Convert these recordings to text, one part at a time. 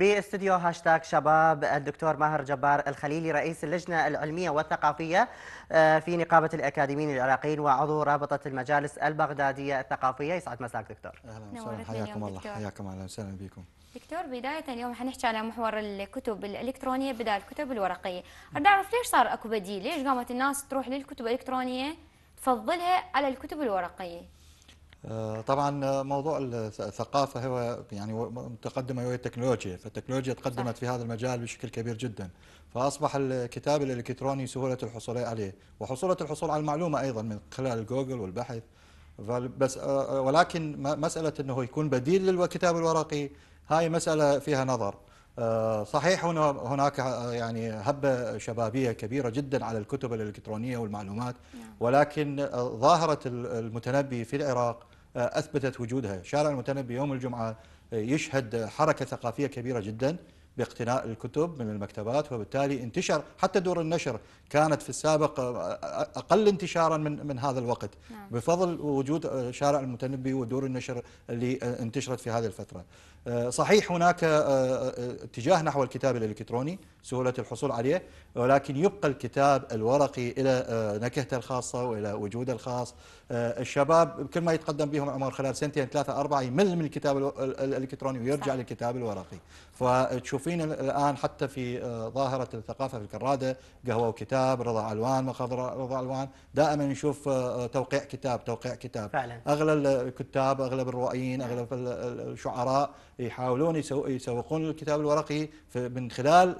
باستديو هاشتاج شباب الدكتور ماهر جبار الخليلي رئيس اللجنة العلمية والثقافية آه، في نقابة الأكاديميين العراقيين وعضو رابطة المجالس البغدادية الثقافية يسعد مساك دكتور أهلا وسهلا حياكم الله حياكم أهلا وسهلا بكم دكتور بداية اليوم حنحكي على محور الكتب الإلكترونية بدل الكتب الورقية أريد أعرف ليش صار أكو بديل ليش قامت الناس تروح للكتب الإلكترونية تفضلها على الكتب الورقية آه، طبعا آه، موضوع الثقافه هو يعني متقدمه هي التكنولوجيا، فالتكنولوجيا تقدمت في هذا المجال بشكل كبير جدا، فاصبح الكتاب الالكتروني سهوله الحصول عليه، وحصوله الحصول على المعلومه ايضا من خلال جوجل والبحث. بس آه، ولكن مساله انه يكون بديل للكتاب الورقي هاي مساله فيها نظر. صحيح هنا هناك يعني هبه شبابيه كبيره جدا على الكتب الالكترونيه والمعلومات نعم. ولكن ظاهره المتنبي في العراق أثبتت وجودها شارع المتنبي يوم الجمعة يشهد حركة ثقافية كبيرة جدا باقتناء الكتب من المكتبات وبالتالي انتشر حتى دور النشر كانت في السابق أقل انتشارا من, من هذا الوقت نعم. بفضل وجود شارع المتنبي ودور النشر اللي انتشرت في هذه الفترة صحيح هناك اتجاه نحو الكتاب الإلكتروني سهولة الحصول عليه ولكن يبقى الكتاب الورقي إلى نكهته الخاصة وإلى وجوده الخاص الشباب كل ما يتقدم بهم عمر خلال سنتين ثلاثة أربعة يمل من الكتاب الإلكتروني ويرجع صح. للكتاب الورقي فتشوف مشوفين الآن حتى في آه، ظاهرة الثقافة في الكرادة قهوة وكتاب رضا الوان مخضر رضا الوان دائما نشوف آه، آه، توقيع كتاب توقيع كتاب فعلا. أغلب الكتاب أغلب الروائيين أغلب الشعراء يحاولون يسوقون الكتاب الورقي من خلال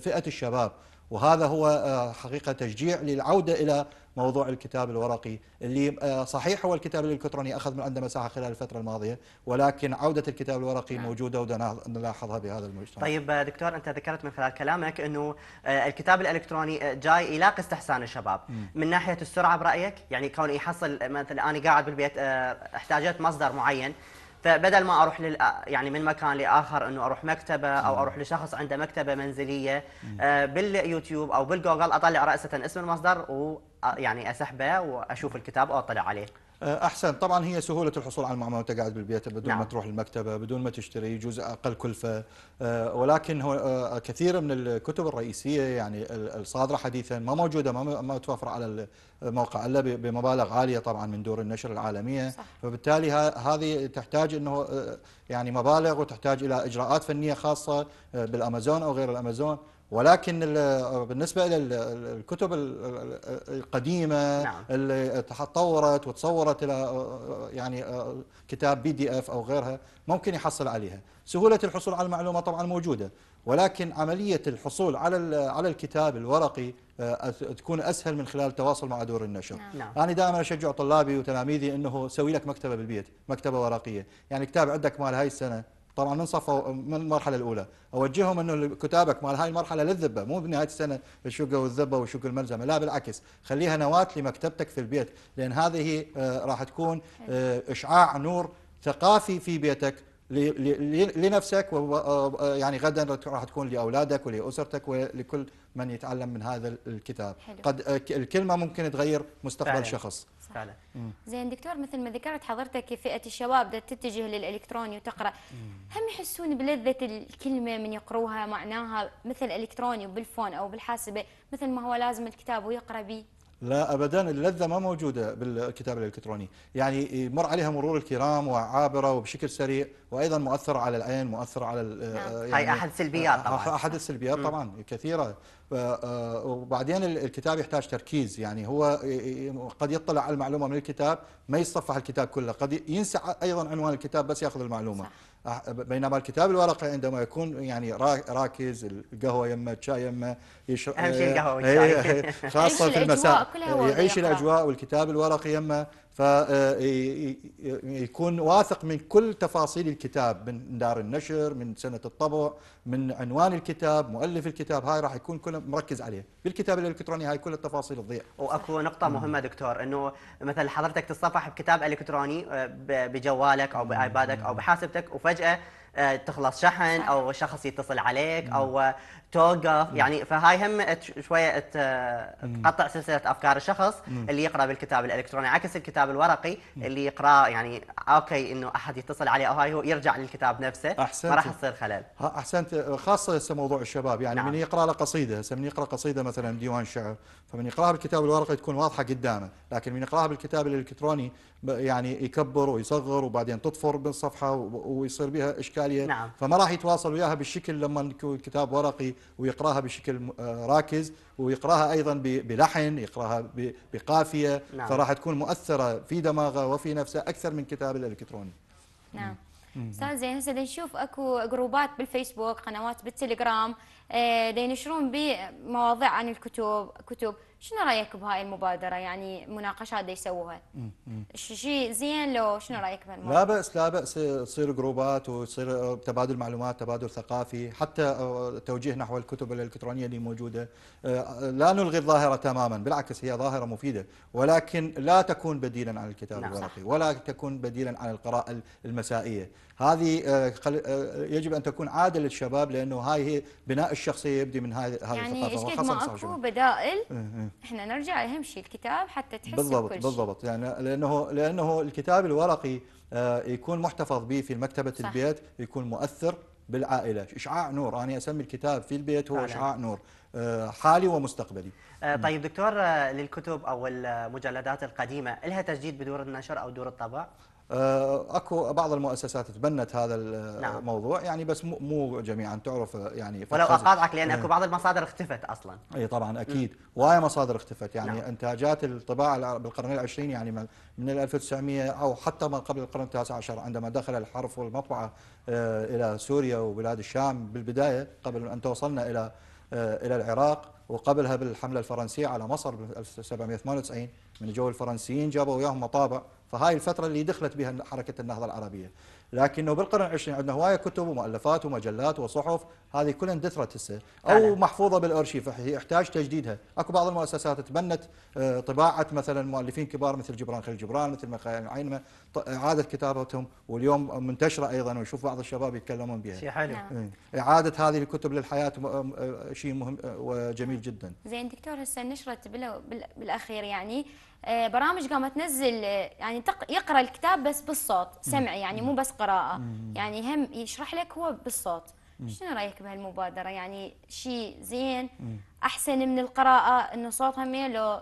فئة الشباب وهذا هو آه، حقيقة تشجيع للعودة إلى موضوع الكتاب الورقي اللي آه، صحيح هو الكتاب الإلكتروني أخذ من عنده مساحة خلال الفترة الماضية ولكن عودة الكتاب الورقي نعم. موجودة ونلاحظها بهذا المجتمع طيب آه، دكتور أنت ذكرت من خلال كلامك أنه الكتاب الإلكتروني جاي يلاقي استحسان الشباب م. من ناحية السرعة برأيك يعني كون يحصل مثلا أنا قاعد بالبيت احتاجت مصدر معين فبدل ما اروح للأ... يعني من مكان لاخر انه اروح مكتبه او اروح لشخص عنده مكتبه منزليه آه، باليوتيوب او بالجوجل اطلع راسه اسم المصدر ويعني آه، اسحبه واشوف الكتاب واطلع عليه آه، احسن طبعا هي سهوله الحصول على المعلومه وانت قاعد بالبيت بدون نعم. ما تروح المكتبه بدون ما تشتري جزء اقل كلفه آه، ولكن هو آه، كثير من الكتب الرئيسيه يعني الصادره حديثا ما موجوده ما متوفره على الموقع الا بمبالغ عاليه طبعا من دور النشر العالميه صح. فبالتالي هذه تحتاج انه يعني مبالغ وتحتاج إلى إجراءات فنية خاصة آه، بالأمازون أو غير الأمازون ولكن آه، بالنسبة إلى الكتب القديمة نعم. اللي تطورت وتصورت إلى آه، يعني كتاب بي دي اف أو غيرها ممكن يحصل عليها سهولة الحصول على المعلومة طبعا موجودة ولكن عملية الحصول على على الكتاب الورقي آه، تكون أسهل من خلال التواصل مع دور النشر نعم. نعم. أنا دائما أشجع طلابي وتلاميذي أنه سوي لك مكتبة بالبيت مكتبة ورقية يعني كتاب عندك مال هاي السنة طبعا من صف من المرحله الاولى اوجههم انه كتابك مال هاي المرحله للذبه مو بنهايه السنه الشقه والذبه وشق الملزمه لا بالعكس خليها نواه لمكتبتك في البيت لان هذه آه، راح تكون آه، اشعاع نور ثقافي في بيتك لنفسك ويعني آه، غدا راح تكون لاولادك ولاسرتك ولكل من يتعلم من هذا الكتاب حلو. قد آه، الكلمه ممكن تغير مستقبل فعلا. شخص فعلا زين دكتور مثل ما ذكرت حضرتك فئه الشباب ده تتجه للالكتروني وتقرا هم يحسون بلذه الكلمه من يقروها معناها مثل الكتروني وبالفون او بالحاسبه مثل ما هو لازم الكتاب ويقرا به لا ابدا اللذه ما موجوده بالكتاب الالكتروني يعني يمر عليها مرور الكرام وعابره وبشكل سريع وايضا مؤثر على العين مؤثر على نعم. آه، يعني هاي احد السلبيات طبعا احد السلبيات طبعا كثيره آه، وبعدين الكتاب يحتاج تركيز يعني هو قد يطلع على المعلومه من الكتاب ما يصفح الكتاب كله قد ينسى ايضا عنوان الكتاب بس ياخذ المعلومه صح. بينما الكتاب الورقي عندما يكون يعني راكز القهوه يمه الشاي يمه يشرب اهم شيء القهوه والشاي إيه، إيه، خاصه في المساء يعيش الاجواء والكتاب الورقي يمه فيكون آه، واثق من كل تفاصيل الكتاب من دار النشر من سنة الطبع من عنوان الكتاب مؤلف الكتاب هاي راح يكون كله مركز عليه بالكتاب الإلكتروني هاي كل التفاصيل تضيع وأكو نقطة مهمة دكتور أنه مثلا حضرتك تتصفح بكتاب إلكتروني آه، بجوالك أو بآيبادك أو بحاسبتك وفجأة آه، تخلص شحن او شخص يتصل عليك او توقف يعني فهاي هم شويه تقطع سلسله افكار الشخص اللي يقرا بالكتاب الالكتروني عكس الكتاب الورقي اللي يقرا يعني اوكي انه احد يتصل عليه او هاي هو يرجع للكتاب نفسه أحسنت. ما راح يصير خلل احسنت خاصه هسه موضوع الشباب يعني نعم. من يقرا له قصيده هسه من يقرا قصيده مثلا ديوان شعر فمن يقراها بالكتاب الورقي تكون واضحه قدامه لكن من يقراها بالكتاب الالكتروني يعني يكبر ويصغر وبعدين تطفر بالصفحه ويصير بها اشكاليه نعم. فما راح يتواصل وياها بالشكل لما يكون ورقي ويقراها بشكل آه، راكز ويقراها ايضا بلحن يقراها بقافيه نعم. فراح تكون مؤثره في دماغه وفي نفسه اكثر من كتاب الالكتروني نعم استاذ زين هسه نشوف اكو جروبات بالفيسبوك قنوات بالتليجرام آه، ينشرون بمواضيع عن الكتب كتب شنو رايك بهاي المبادره يعني مناقشات دا يسووها شيء زين لو شنو رايك بهالموضوع لا باس لا باس تصير جروبات وتصير تبادل معلومات تبادل ثقافي حتى آه، توجيه نحو الكتب الالكترونيه اللي موجوده آه، لا نلغي الظاهره تماما بالعكس هي ظاهره مفيده ولكن لا تكون بديلا عن الكتاب نعم، الورقي ولا تكون بديلا عن القراءه المسائيه هذه آه، يجب ان تكون عاده للشباب لانه هاي هي بناء الشخصيه يبدي من هذه يعني الثقافه يعني ايش قد ما اكو بدائل إيه، إيه. إيه. احنا نرجع اهم شيء الكتاب حتى تحس بالضبط كل بالضبط يعني لانه لانه الكتاب الورقي آه، يكون محتفظ به في مكتبه صح. البيت يكون مؤثر بالعائله اشعاع نور انا اسمي الكتاب في البيت هو فعلا. اشعاع نور آه، حالي ومستقبلي آه، طيب دكتور للكتب او المجلدات القديمه لها تجديد بدور النشر او دور الطبع آه، اكو بعض المؤسسات تبنت هذا نعم. الموضوع نعم. يعني بس مو جميعا تعرف آه، يعني ولو اقاطعك لان اكو إيه. بعض المصادر اختفت اصلا اي طبعا اكيد وايا مصادر اختفت يعني نعم. انتاجات الطباعه بالقرن العشرين يعني من 1900 او حتى ما قبل القرن التاسع عشر عندما دخل الحرف والمطبعه آه، الى سوريا وبلاد الشام بالبدايه قبل ان توصلنا الى الى العراق وقبلها بالحمله الفرنسيه على مصر ب 1798 من جو الفرنسيين جابوا وياهم مطابع فهاي الفترة اللي دخلت بها حركة النهضة العربية لكنه بالقرن العشرين عندنا هواية كتب ومؤلفات ومجلات وصحف هذه كلها اندثرت هسه أو محفوظة بالأرشيف هي احتاج تجديدها اكو بعض المؤسسات تبنت آه، طباعة مثلا مؤلفين كبار مثل جبران خليل جبران مثل مخايل العينمة إعادة كتابتهم واليوم منتشرة أيضا ونشوف بعض الشباب يتكلمون بها شيء حلو إيه. إعادة هذه الكتب للحياة آه، شيء مهم آه، وجميل جدا زين دكتور هسه نشرت بالأخير يعني آه، برامج قامت تنزل آه، يعني يقرا الكتاب بس بالصوت سمع يعني مو بس قراءه يعني هم يشرح لك هو بالصوت شنو رايك بهالمبادره يعني شيء زين احسن من القراءه انه صوتها ميلو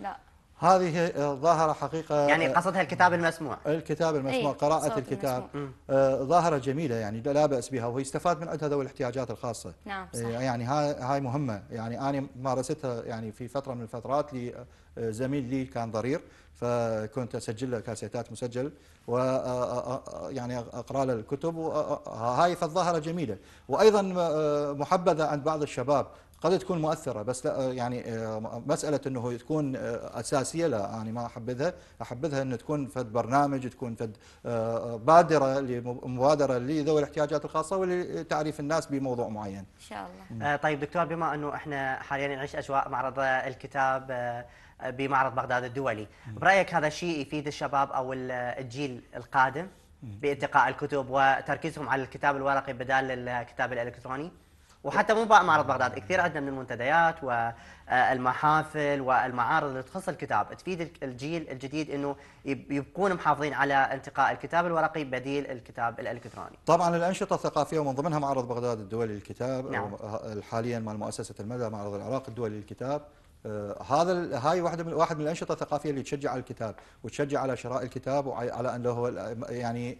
لا هذه آه، ظاهرة حقيقة يعني آه، قصدها الكتاب المسموع الكتاب المسموع أيه قراءة الكتاب المسموع. آه، ظاهرة جميلة يعني لا بأس بها وهي استفاد من عندها ذوي الاحتياجات الخاصة نعم صحيح. يعني هاي مهمة يعني أنا مارستها يعني في فترة من الفترات لزميل لي كان ضرير فكنت اسجل له كاسيتات مسجل و يعني اقرا له الكتب وهاي فالظاهره جميله وايضا محبذه عند بعض الشباب قد تكون مؤثره بس لا يعني آه، مساله انه تكون آه، اساسيه لا انا ما احبذها احبذها انه تكون فد برنامج تكون فد آه، بادره مبادره لذوي الاحتياجات الخاصه ولتعريف الناس بموضوع معين ان شاء الله طيب دكتور بما انه احنا حاليا نعيش اجواء معرض الكتاب بمعرض بغداد الدولي برايك هذا الشيء يفيد الشباب او الجيل القادم بانتقاء الكتب وتركيزهم على الكتاب الورقي بدال الكتاب الالكتروني وحتى مو بقى معرض بغداد كثير عندنا من المنتديات والمحافل والمعارض اللي تخص الكتاب تفيد الجيل الجديد انه يبقون محافظين على انتقاء الكتاب الورقي بديل الكتاب الالكتروني. طبعا الانشطه الثقافيه ومن ضمنها معرض بغداد الدولي للكتاب نعم. حاليا مع مؤسسه المدى معرض العراق الدولي للكتاب آه، هذا هاي واحده من واحد من الانشطه الثقافيه اللي تشجع على الكتاب وتشجع على شراء الكتاب وعلى انه هو يعني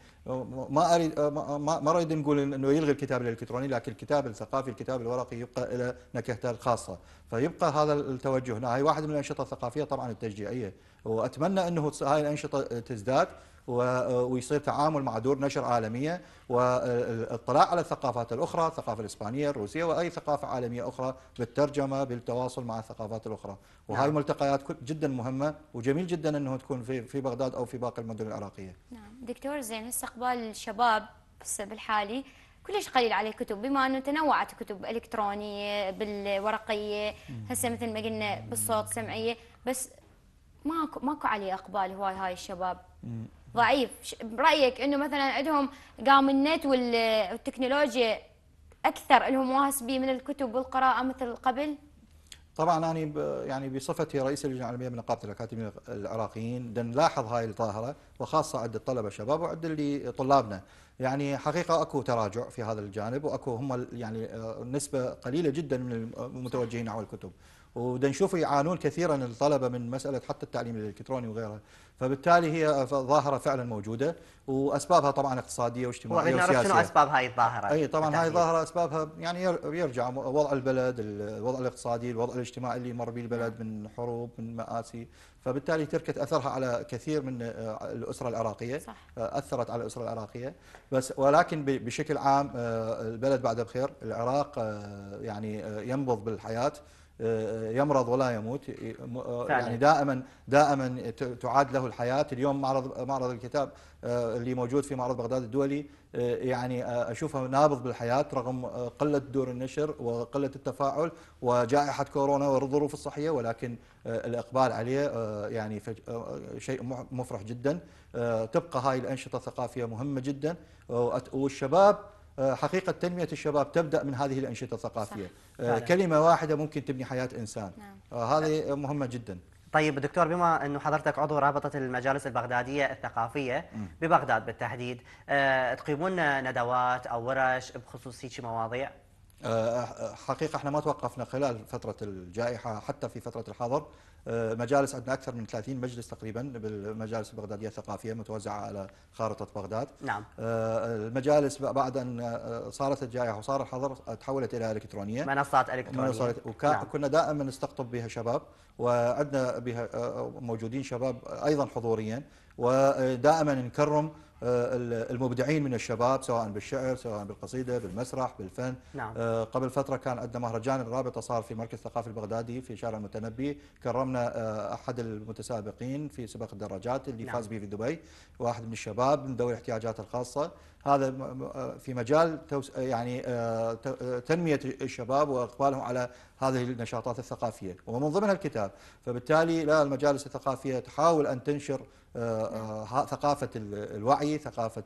ما اريد آه، آه، ما, ما اريد نقول انه يلغي الكتاب الالكتروني لكن الكتاب الثقافي الكتاب الورقي يبقى له نكهته الخاصه فيبقى هذا التوجه هاي واحد من الانشطه الثقافيه طبعا التشجيعيه واتمنى انه هاي الانشطه تزداد آه، ويصير تعامل مع دور نشر عالمية والاطلاع على الثقافات الأخرى الثقافة الإسبانية الروسية وأي ثقافة عالمية أخرى بالترجمة بالتواصل مع الثقافات الأخرى وهاي نعم. الملتقيات جدا مهمة وجميل جدا أنه تكون في, في بغداد أو في باقي المدن العراقية نعم دكتور زين استقبال الشباب بالحالي كلش قليل عليه كتب بما انه تنوعت كتب الكترونيه بالورقيه هسه مثل ما قلنا بالصوت سمعيه بس ماكو ماكو عليه اقبال هواي هاي الشباب ضعيف برايك انه مثلا عندهم قام النت والتكنولوجيا اكثر لهم واسبي من الكتب والقراءه مثل قبل طبعا انا يعني بصفتي رئيس اللجنه العالميه من نقابه الاكاديميين العراقيين نلاحظ هاي الظاهره وخاصه عند الطلبه الشباب وعند اللي طلابنا يعني حقيقه اكو تراجع في هذا الجانب واكو هم يعني آه، نسبه قليله جدا من المتوجهين نحو الكتب وده يعانون كثيرا الطلبه من مساله حتى التعليم الالكتروني وغيره فبالتالي هي ظاهره فعلا موجوده واسبابها طبعا اقتصاديه واجتماعيه وسياسيه شنو اسباب هاي الظاهره اي طبعا هاي الظاهره اسبابها يعني يرجع وضع البلد الوضع الاقتصادي الوضع الاجتماعي اللي يمر به البلد من حروب من ماسي فبالتالي تركت اثرها على كثير من آه، الاسره العراقيه صح. آه، اثرت على الاسره العراقيه بس ولكن بشكل عام آه، البلد بعد بخير العراق يعني ينبض بالحياه آه، آه، يمرض ولا يموت آه، يعني دائما دائما تعاد له الحياه اليوم معرض معرض الكتاب اللي موجود في معرض بغداد الدولي يعني اشوفه نابض بالحياه رغم قله دور النشر وقله التفاعل وجائحه كورونا والظروف الصحيه ولكن الاقبال عليه يعني شيء مفرح جدا تبقى هاي الانشطه الثقافيه مهمه جدا والشباب آه، حقيقة تنمية الشباب تبدأ من هذه الأنشطة الثقافية صح. آه، كلمة واحدة ممكن تبني حياة إنسان نعم. آه، هذه مهمة جدا طيب دكتور بما أنه حضرتك عضو رابطة المجالس البغدادية الثقافية ببغداد بالتحديد تقيمون ندوات أو ورش بخصوص هيك مواضيع؟ حقيقة احنا ما توقفنا خلال فترة الجائحة حتى في فترة الحظر آه، مجالس عندنا اكثر من 30 مجلس تقريبا بالمجالس البغداديه الثقافيه متوزعه على خارطه بغداد نعم آه، المجالس بعد ان آه، صارت الجائحه وصار الحظر تحولت الى الكترونيه منصات الكترونيه منصات وكنا نعم. دائما نستقطب بها شباب وعندنا بها موجودين شباب ايضا حضوريا ودائما نكرم آه، المبدعين من الشباب سواء بالشعر سواء بالقصيدة بالمسرح بالفن نعم. آه، قبل فترة كان عندنا مهرجان الرابطة صار في مركز الثقافي البغدادي في شارع المتنبي كرمنا آه، أحد المتسابقين في سباق الدراجات اللي نعم. فاز به في دبي واحد من الشباب من ذوي الاحتياجات الخاصة هذا آه، في مجال آه، يعني آه، تنمية الشباب وإقبالهم على هذه النشاطات الثقافية ومن ضمنها الكتاب فبالتالي لا المجالس الثقافية تحاول أن تنشر ثقافة الوعي ثقافة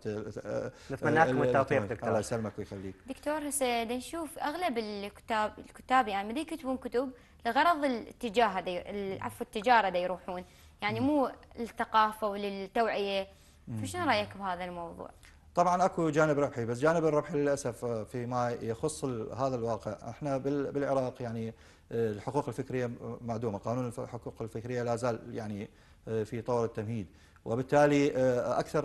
نتمنى لكم التوفيق دكتور الله يسلمك ويخليك دكتور هسه نشوف أغلب الكتاب الكتاب يعني ما يكتبون كتب لغرض الاتجاه عفوا التجارة يروحون يعني مو للثقافة وللتوعية فشنو رأيك بهذا الموضوع؟ طبعا اكو جانب ربحي بس جانب الربحي للاسف آه، فيما يخص هذا الواقع احنا بالعراق يعني آه، الحقوق الفكريه معدومه قانون الحقوق الفكريه لا زال يعني آه، في طور التمهيد وبالتالي اكثر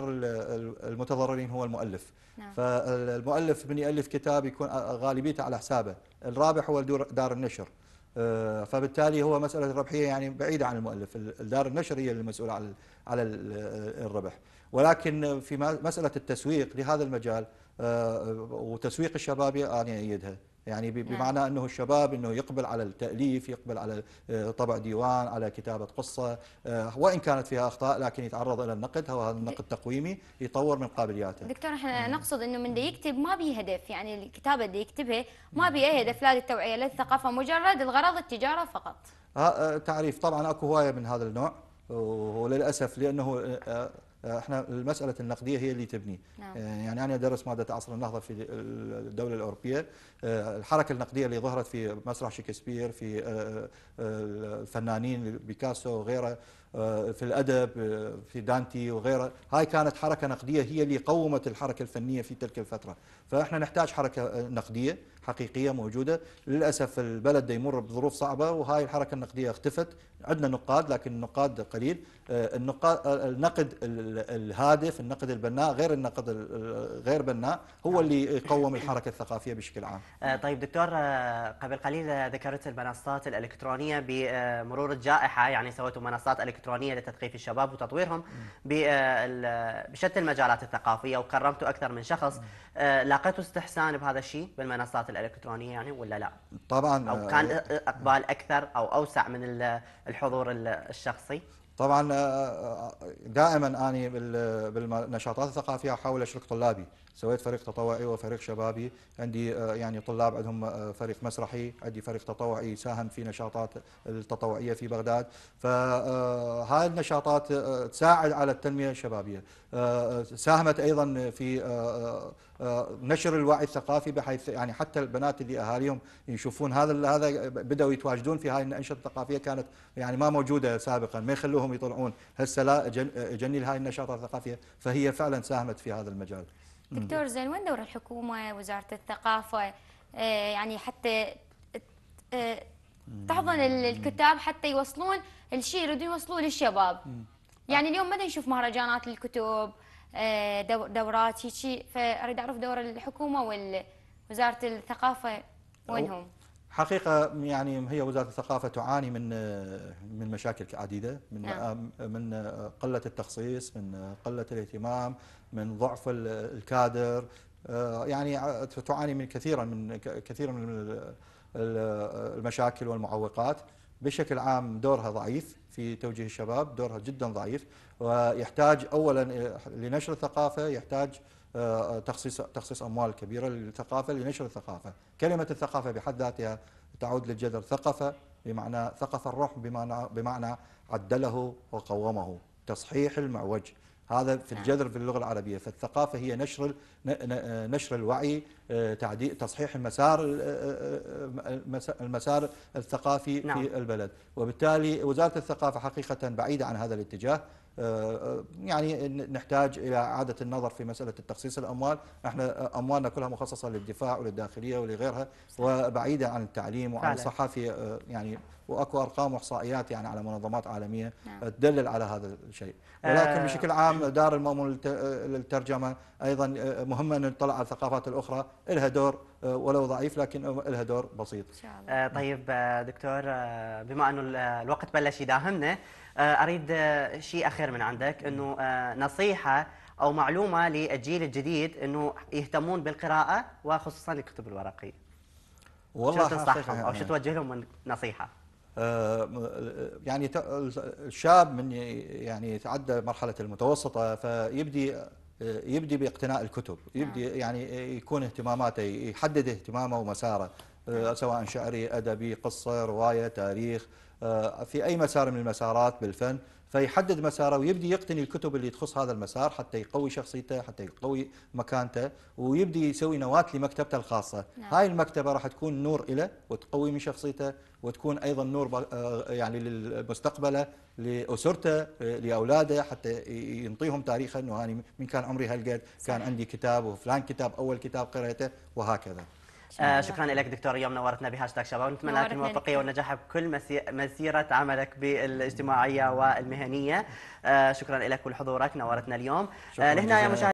المتضررين هو المؤلف نعم. فالمؤلف من يالف كتاب يكون غالبيته على حسابه الرابح هو دار النشر آه، فبالتالي هو مسألة الربحية يعني بعيدة عن المؤلف الدار النشر هي المسؤولة على على آه، الربح ولكن في مسألة التسويق لهذا المجال آه، وتسويق الشباب أنا يعني أيدها يعني نعم. بمعنى انه الشباب انه يقبل على التاليف، يقبل على طبع ديوان، على كتابه قصه، آه، وان كانت فيها اخطاء لكن يتعرض الى النقد، هو هذا النقد تقويمي يطور من قابلياته. دكتور احنا نعم. نقصد انه من اللي يكتب ما بيه هدف، يعني الكتابه اللي يكتبها ما نعم. بيه هدف لا للتوعيه لا للثقافه، مجرد الغرض التجاره فقط. آه، آه، تعريف طبعا اكو هوايه من هذا النوع وللاسف لانه آه، احنا المساله النقديه هي اللي تبني نعم. آه، يعني انا ادرس ماده عصر النهضه في الدوله الاوروبيه آه، الحركه النقديه اللي ظهرت في مسرح شكسبير في الفنانين بيكاسو وغيره آه، في الأدب آه، في دانتي وغيره هاي كانت حركة نقدية هي اللي قومت الحركة الفنية في تلك الفترة فإحنا نحتاج حركة آه، نقدية حقيقية موجودة للأسف البلد يمر بظروف صعبة وهاي الحركة النقدية اختفت عندنا نقاد لكن النقاد قليل النقاد النقد الهادف النقد البناء غير النقد غير بناء هو اللي يقوم الحركة الثقافية بشكل عام طيب دكتور قبل قليل ذكرت المنصات الإلكترونية بمرور الجائحة يعني سويتوا منصات إلكترونية الإلكترونية لتثقيف الشباب وتطويرهم آه، بشتى المجالات الثقافية وكرمت أكثر من شخص آه، لاقيتوا استحسان بهذا الشيء بالمنصات الإلكترونية يعني ولا لا؟ طبعا أو آه، كان إيه. إقبال أكثر أو أوسع من الحضور الشخصي؟ طبعا آه، آه، دائما اني بالنشاطات الثقافيه احاول اشرك طلابي، سويت فريق تطوعي وفريق شبابي، عندي آه، يعني طلاب عندهم فريق مسرحي، عندي فريق تطوعي ساهم في نشاطات التطوعيه في بغداد، فهذه النشاطات تساعد على التنميه الشبابيه، ساهمت ايضا في آه، نشر الوعي الثقافي بحيث يعني حتى البنات اللي اهاليهم يشوفون هذا هذا بداوا يتواجدون في هاي الانشطه الثقافيه كانت يعني ما موجوده سابقا ما يخلوهم يطلعون هسه لا جني هاي النشاطات الثقافيه فهي فعلا ساهمت في هذا المجال. دكتور زين وين دور الحكومه وزاره الثقافه آه، يعني حتى تحضن آه، الكتاب حتى يوصلون الشيء يريدون يوصلوه للشباب. يعني اليوم ما نشوف مهرجانات للكتب آه، دورات هيك فاريد اعرف دور الحكومه ووزاره الثقافه وينهم؟ حقيقه يعني هي وزاره الثقافه تعاني من آه، من مشاكل عديده من نعم. آه، من قله التخصيص من قله الاهتمام من ضعف الكادر يعني تعاني من كثيرا من كثير من المشاكل والمعوقات بشكل عام دورها ضعيف في توجيه الشباب دورها جدا ضعيف ويحتاج اولا آه، لنشر الثقافه يحتاج آه، آه، تخصيص تخصيص اموال كبيره للثقافه لنشر الثقافه كلمه الثقافه بحد ذاتها تعود للجذر ثقافه بمعنى ثقف الروح بمعنى بمعنى عدله وقومه تصحيح المعوج هذا في نعم. الجذر في اللغه العربيه فالثقافه هي نشر نشر الوعي آه، تعديل تصحيح المسار آه، آه، المسار الثقافي نعم. في البلد وبالتالي وزارة الثقافة حقيقة بعيدة عن هذا الاتجاه يعني نحتاج إلى إعادة النظر في مسألة التخصيص الأموال احنا أموالنا كلها مخصصة للدفاع وللداخلية ولغيرها وبعيدة عن التعليم وعن الصحافه يعني واكو ارقام واحصائيات يعني على منظمات عالميه نعم. تدلل على هذا الشيء ولكن بشكل عام دار المامون للترجمه ايضا مهمه ان نطلع على الثقافات الاخرى لها دور آه، ولو ضعيف لكن لها دور بسيط إن شاء الله. آه، طيب آه، دكتور بما انه الوقت بلش يداهمنا اريد شيء اخير من عندك انه نصيحه او معلومه للجيل الجديد انه يهتمون بالقراءه وخصوصا الكتب الورقيه والله شو تنصحهم او يعني. شو توجه لهم نصيحه يعني الشاب من يعني يتعدى مرحله المتوسطه فيبدي آه، يبدي باقتناء الكتب يبدي نعم. يعني آه، يكون اهتماماته يحدد اهتمامه ومساره آه، سواء شعري أدبي قصة رواية تاريخ في أي مسار من المسارات بالفن فيحدد مساره ويبدي يقتني الكتب اللي تخص هذا المسار حتى يقوي شخصيته حتى يقوي مكانته ويبدي يسوي نواة لمكتبته الخاصة نعم. هاي المكتبة راح تكون نور له وتقوي من شخصيته وتكون أيضا نور آه، يعني لمستقبله لأسرته آه، لأولاده حتى ينطيهم تاريخه أنه أنا من كان عمري هالقد كان عندي كتاب وفلان كتاب أول كتاب قرأته وهكذا آه شكرا لك دكتور اليوم نورتنا بهاشتاج شباب نتمنى لك الموفقيه والنجاح بكل مسيره عملك بالاجتماعيه والمهنيه آه شكرا لك ولحضورك نورتنا اليوم آه لهنا يا مشاهد